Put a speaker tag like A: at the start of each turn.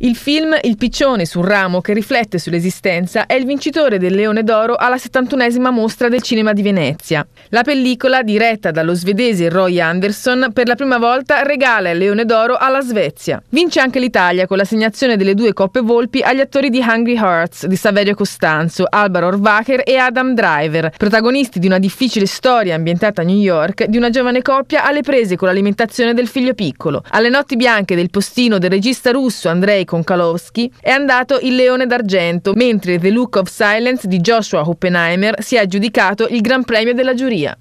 A: Il film Il piccione sul ramo che riflette sull'esistenza è il vincitore del Leone d'Oro alla 71esima mostra del cinema di Venezia. La pellicola, diretta dallo svedese Roy Anderson, per la prima volta regala il Leone d'Oro alla Svezia. Vince anche l'Italia con l'assegnazione delle due coppe volpi agli attori di Hungry Hearts di Saverio Costanzo, Alvaro Orvacher e Adam Driver, protagonisti di una difficile storia ambientata a New York di una giovane coppia alle prese con l'alimentazione del figlio piccolo. Alle notti bianche del postino del regista russo Andrei Andrei Konkalowski è andato il Leone d'Argento, mentre The Look of Silence di Joshua Oppenheimer si è aggiudicato il Gran Premio della giuria.